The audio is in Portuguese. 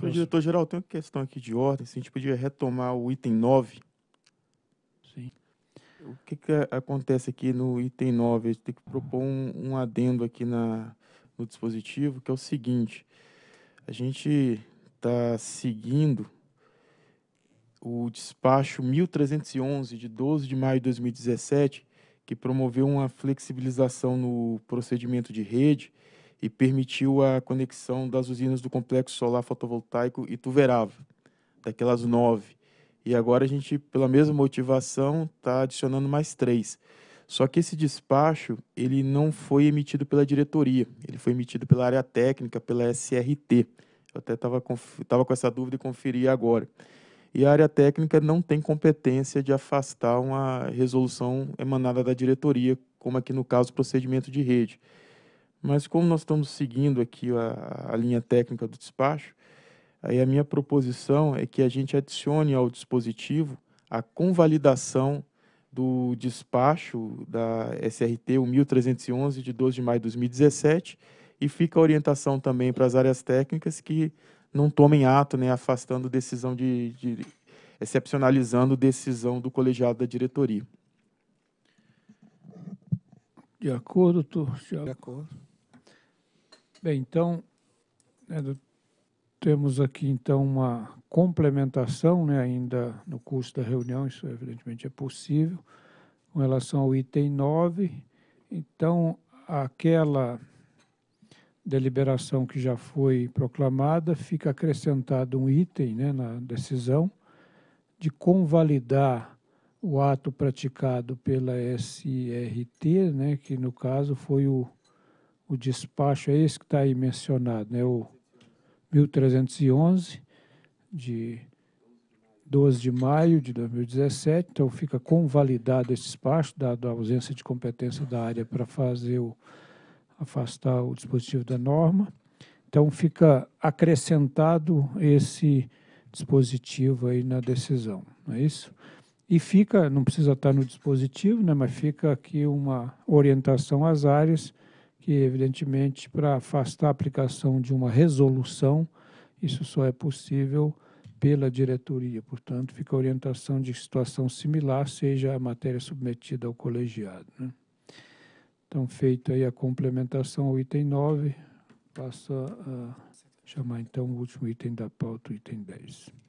Então, diretor-geral, tem uma questão aqui de ordem, se a gente podia retomar o item 9. Sim. O que, que acontece aqui no item 9? A gente tem que propor um, um adendo aqui na, no dispositivo, que é o seguinte. A gente está seguindo o despacho 1311, de 12 de maio de 2017, que promoveu uma flexibilização no procedimento de rede e permitiu a conexão das usinas do Complexo Solar Fotovoltaico Ituverava, daquelas nove. E agora a gente, pela mesma motivação, está adicionando mais três. Só que esse despacho ele não foi emitido pela diretoria, ele foi emitido pela área técnica, pela SRT. Eu até estava tava com essa dúvida e conferi agora. E a área técnica não tem competência de afastar uma resolução emanada da diretoria, como aqui no caso procedimento de rede. Mas como nós estamos seguindo aqui a, a linha técnica do despacho, aí a minha proposição é que a gente adicione ao dispositivo a convalidação do despacho da SRT, 1311, de 12 de maio de 2017, e fica a orientação também para as áreas técnicas que não tomem ato, né, afastando decisão de, de excepcionalizando decisão do colegiado da diretoria. De acordo, Tiago? De acordo. Bem, então, né, do, temos aqui então uma complementação, né, ainda no curso da reunião, isso evidentemente é possível, com relação ao item 9. Então, aquela deliberação que já foi proclamada, fica acrescentado um item né, na decisão de convalidar o ato praticado pela SRT, né, que no caso foi o o despacho é esse que está aí mencionado, né? o 1311, de 12 de maio de 2017. Então, fica convalidado esse despacho, dado a ausência de competência da área para fazer o, afastar o dispositivo da norma. Então, fica acrescentado esse dispositivo aí na decisão, não é isso? E fica, não precisa estar tá no dispositivo, né, mas fica aqui uma orientação às áreas que, evidentemente, para afastar a aplicação de uma resolução, isso só é possível pela diretoria. Portanto, fica a orientação de situação similar, seja a matéria submetida ao colegiado. Né? Então, feita aí a complementação ao item 9, passa a chamar então o último item da pauta, o item 10.